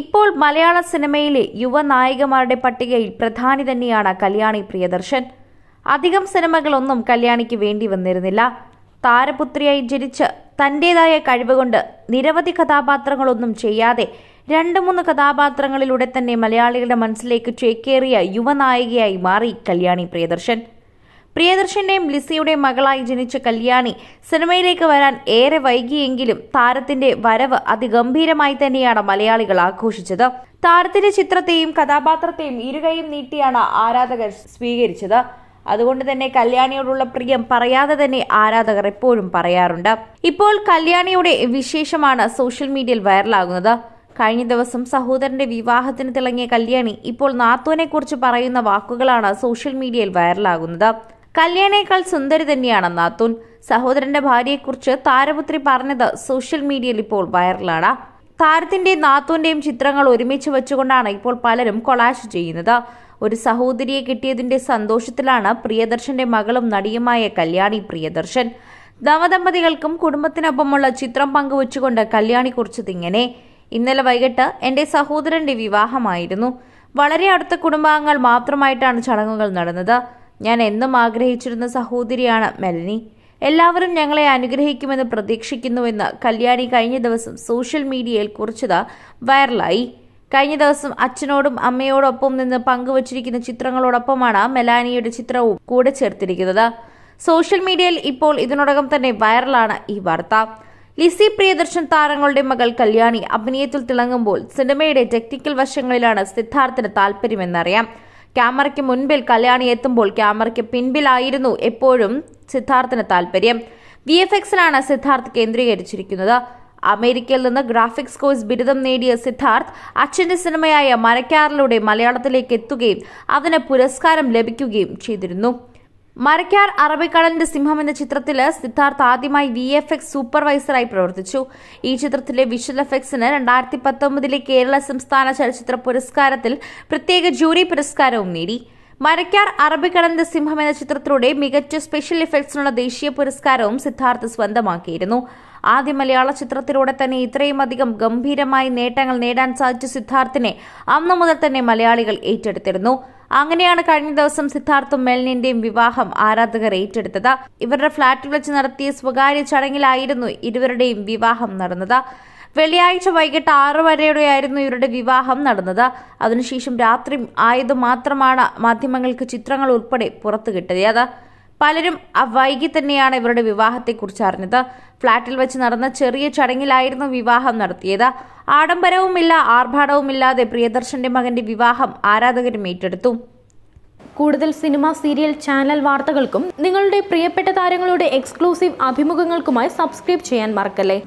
ഇപ്പോൾ മലയാള സിനിമയിലെ യുവനായികമാരുടെ പട്ടികയിൽ പ്രധാനി തന്നെയാണ് കല്യാണി പ്രിയദർശൻ അധികം സിനിമകളൊന്നും കല്യാണിക്ക് വേണ്ടി വന്നിരുന്നില്ല താരപുത്രിയായി ജനിച്ച് തന്റേതായ കഴിവുകൊണ്ട് നിരവധി കഥാപാത്രങ്ങളൊന്നും ചെയ്യാതെ രണ്ട് മൂന്ന് കഥാപാത്രങ്ങളിലൂടെ തന്നെ മലയാളികളുടെ മനസ്സിലേക്ക് ചേക്കേറിയ യുവനായികയായി മാറി കല്യാണി പ്രിയദർശൻ പ്രിയദർശന്റെയും ലിസിയുടെ മകളായി ജനിച്ച കല്യാണി സിനിമയിലേക്ക് വരാൻ ഏറെ വൈകിയെങ്കിലും താരത്തിന്റെ വരവ് അതിഗംഭീരമായി തന്നെയാണ് മലയാളികൾ ആഘോഷിച്ചത് താരത്തിന്റെ ചിത്രത്തെയും കഥാപാത്രത്തെയും ഇരുകൈയും നീട്ടിയാണ് ആരാധകർ സ്വീകരിച്ചത് അതുകൊണ്ട് തന്നെ കല്യാണിയോടുള്ള പ്രിയം പറയാതെ തന്നെ ആരാധകർ എപ്പോഴും പറയാറുണ്ട് ഇപ്പോൾ കല്യാണിയുടെ വിശേഷമാണ് സോഷ്യൽ മീഡിയയിൽ വൈറലാകുന്നത് കഴിഞ്ഞ ദിവസം സഹോദരന്റെ വിവാഹത്തിന് തിളങ്ങിയ കല്യാണി ഇപ്പോൾ നാത്തോനെ കുറിച്ച് പറയുന്ന വാക്കുകളാണ് സോഷ്യൽ മീഡിയയിൽ വൈറലാകുന്നത് കല്യാണേക്കാൾ സുന്ദരി തന്നെയാണ് നാത്തുൻ സഹോദരന്റെ ഭാര്യയെക്കുറിച്ച് താരപുത്രി പറഞ്ഞത് സോഷ്യൽ മീഡിയയിൽ ഇപ്പോൾ വൈറലാണ് താരത്തിന്റെയും നാത്തൂന്റെയും ചിത്രങ്ങൾ ഒരുമിച്ച് വെച്ചുകൊണ്ടാണ് ഇപ്പോൾ പലരും കൊളാഷ് ചെയ്യുന്നത് ഒരു സഹോദരിയെ കിട്ടിയതിന്റെ സന്തോഷത്തിലാണ് പ്രിയദർശന്റെ മകളും നടിയുമായ കല്യാണി പ്രിയദർശൻ ദമ്പതികൾക്കും കുടുംബത്തിനൊപ്പമുള്ള ചിത്രം പങ്കുവച്ചുകൊണ്ട് കല്യാണി കുറിച്ചതിങ്ങനെ ഇന്നലെ വൈകിട്ട് എൻ്റെ സഹോദരന്റെ വിവാഹമായിരുന്നു വളരെ അടുത്ത കുടുംബാംഗങ്ങൾ മാത്രമായിട്ടാണ് ചടങ്ങുകൾ നടന്നത് ഞാൻ എന്നും ആഗ്രഹിച്ചിരുന്ന സഹോദരിയാണ് മെലനി എല്ലാവരും ഞങ്ങളെ അനുഗ്രഹിക്കുമെന്ന് പ്രതീക്ഷിക്കുന്നുവെന്ന് കല്യാണി കഴിഞ്ഞ ദിവസം സോഷ്യൽ മീഡിയയിൽ കുറിച്ചത് വൈറലായി കഴിഞ്ഞ ദിവസം അച്ഛനോടും അമ്മയോടൊപ്പം നിന്ന് പങ്കുവച്ചിരിക്കുന്ന ചിത്രങ്ങളോടൊപ്പമാണ് മെലാനിയുടെ ചിത്രവും കൂടെ ചേർത്തിരിക്കുന്നത് സോഷ്യൽ മീഡിയയിൽ ഇപ്പോൾ ഇതിനോടകം തന്നെ വൈറലാണ് ഈ വാർത്ത ലിസി പ്രിയദർശൻ താരങ്ങളുടെ മകൾ കല്യാണി അഭിനയത്തിൽ തിളങ്ങുമ്പോൾ സിനിമയുടെ ടെക്നിക്കൽ വശങ്ങളിലാണ് സിദ്ധാർത്ഥിന് താല്പര്യമെന്നറിയാം ക്യാമറയ്ക്ക് മുൻപിൽ കല്യാണി എത്തുമ്പോൾ ക്യാമറയ്ക്ക് പിൻപിലായിരുന്നു എപ്പോഴും സിദ്ധാർത്ഥിന് താല്പര്യം വി എഫ് എക്സിലാണ് സിദ്ധാർത്ഥ് കേന്ദ്രീകരിച്ചിരിക്കുന്നത് അമേരിക്കയിൽ നിന്ന് ഗ്രാഫിക്സ് കോഴ്സ് ബിരുദം നേടിയ സിദ്ധാർത്ഥ് അച്ഛന്റെ സിനിമയായ മരക്കാറിലൂടെ മലയാളത്തിലേക്ക് എത്തുകയും അതിന് പുരസ്കാരം ലഭിക്കുകയും ചെയ്തിരുന്നു മരക്കാർ അറബിക്കടലിന്റെ സിംഹം എന്ന ചിത്രത്തിൽ സിദ്ധാർത്ഥ് ആദ്യമായി വി എഫ് എക്സ് സൂപ്പർവൈസറായി പ്രവർത്തിച്ചു ഈ ചിത്രത്തിലെ വിഷ്വൽ എഫക്സിന് രണ്ടായിരത്തി പത്തൊമ്പതിലെ കേരള സംസ്ഥാന ചലച്ചിത്ര പുരസ്കാരത്തിൽ പ്രത്യേക ജൂറി പുരസ്കാരവും നേടി മരക്കാർ അറബിക്കടലിന്റെ സിംഹം എന്ന ചിത്രത്തിലൂടെ മികച്ച സ്പെഷ്യൽ എഫക്ട്സിനുള്ള ദേശീയ പുരസ്കാരവും സിദ്ധാർത്ഥ് സ്വന്തമാക്കിയിരുന്നു ആദ്യ മലയാള ചിത്രത്തിലൂടെ തന്നെ ഇത്രയും അധികം ഗംഭീരമായി നേട്ടങ്ങൾ നേടാൻ സാധിച്ച സിദ്ധാർത്ഥിനെ അന്നു മുതൽ തന്നെ മലയാളികൾ ഏറ്റെടുത്തിരുന്നു അങ്ങനെയാണ് കഴിഞ്ഞ ദിവസം സിദ്ധാർത്ഥും മെലിനിന്റെയും വിവാഹം ആരാധകർ ഏറ്റെടുത്തത് ഇവരുടെ ഫ്ളാറ്റിൽ വെച്ച് നടത്തിയ സ്വകാര്യ ചടങ്ങിലായിരുന്നു ഇരുവരുടെയും വിവാഹം നടന്നത് വെള്ളിയാഴ്ച വൈകിട്ട് ആറ് വരെയോടെയായിരുന്നു ഇവരുടെ വിവാഹം നടന്നത് അതിനുശേഷം രാത്രി ആയത് മാത്രമാണ് മാധ്യമങ്ങൾക്ക് ചിത്രങ്ങൾ ഉൾപ്പെടെ പുറത്തു പലരും വൈകി തന്നെയാണ് ഇവരുടെ വിവാഹത്തെക്കുറിച്ച് അറിഞ്ഞത് ഫ്ളാറ്റിൽ വെച്ച് നടന്ന ചെറിയ ചടങ്ങിലായിരുന്നു വിവാഹം നടത്തിയത് ആഡംബരവുമില്ല ആർഭാടവുമില്ലാതെ പ്രിയദർശന്റെ മകന്റെ വിവാഹം ആരാധകരും ഏറ്റെടുത്തു കൂടുതൽ സിനിമ സീരിയൽ ചാനൽ വാർത്തകൾക്കും നിങ്ങളുടെ പ്രിയപ്പെട്ട താരങ്ങളുടെ എക്സ്ക്ലൂസീവ് അഭിമുഖങ്ങൾക്കുമായി സബ്സ്ക്രൈബ് ചെയ്യാൻ മറക്കല്ലേ